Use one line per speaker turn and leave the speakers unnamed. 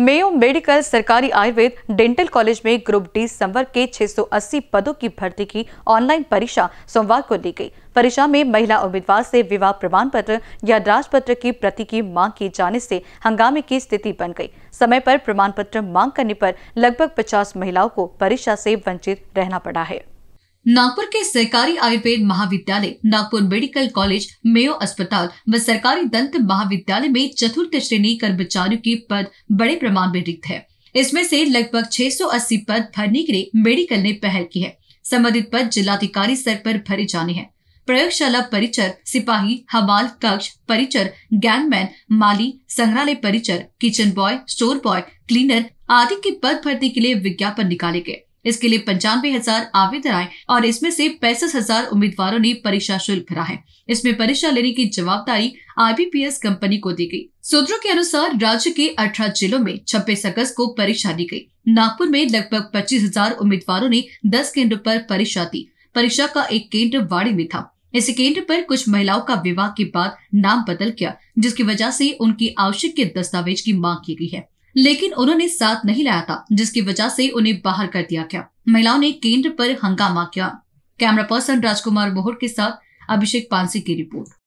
Mayo medical सरकारी आयुर्वेद dental college में ग्रुप डी संवर्ग के 680 पदों की भर्ती की ऑनलाइन परीक्षा सोमवार को ली गई परीक्षा में महिला उम्मीदवार से विवाह प्रमाण पत्र या राज पत्र की प्रति की मांग की जाने से हंगामे की स्थिति बन गई समय पर प्रमाण पत्र मांग करने पर लगभग 50 महिलाओं को परीक्षा से वंचित रहना पड़ा है नागपुर के सरकारी आयुर्वेद महाविद्यालय नागपुर मेडिकल कॉलेज मेयो अस्पताल व सरकारी दंत महाविद्यालय में चतुर्थ श्रेणी कर्मचारियों के पद बड़े प्रमाण में रिक्त है इसमें से लगभग 680 पद भरने के लिए मेडिकल ने पहल की है संबंधित पद जिलाधिकारी स्तर पर भरे जाने हैं प्रयोगशाला परिचर सिपाही हवाल कक्ष परिचर गैंगमैन माली संग्रहालय परिचर kitchen boy store boy cleaner आदि के पद भरने के लिए विज्ञापन निकाले गए इसके लिए पंचानवे हजार आवेदन आए और इसमें से पैंसठ हजार उम्मीदवारों ने परीक्षा शुल्क भरा है इसमें परीक्षा लेने की जवाबदारी आईबीपीएस कंपनी को दी गई सूत्रों के अनुसार राज्य के अठारह जिलों में छब्बीस अगस्त को परीक्षा दी गई नागपुर में लगभग पच्चीस हजार उम्मीदवारों ने दस केंद्रों पर परीक्षा दी परीक्षा का एक केंद्र वाड़ी में था इस केंद्र पर कुछ महिलाओं का विवाह के बाद नाम बदल गया जिसकी वजह से उनकी आवश्यक दस्तावेज की मांग की गई है लेकिन उन्होंने साथ नहीं लाया था जिसकी वजह से उन्हें बाहर कर दिया गया महिलाओं ने केंद्र पर हंगामा किया कैमरा पर्सन राजकुमार मोहर के साथ अभिषेक पानसी की रिपोर्ट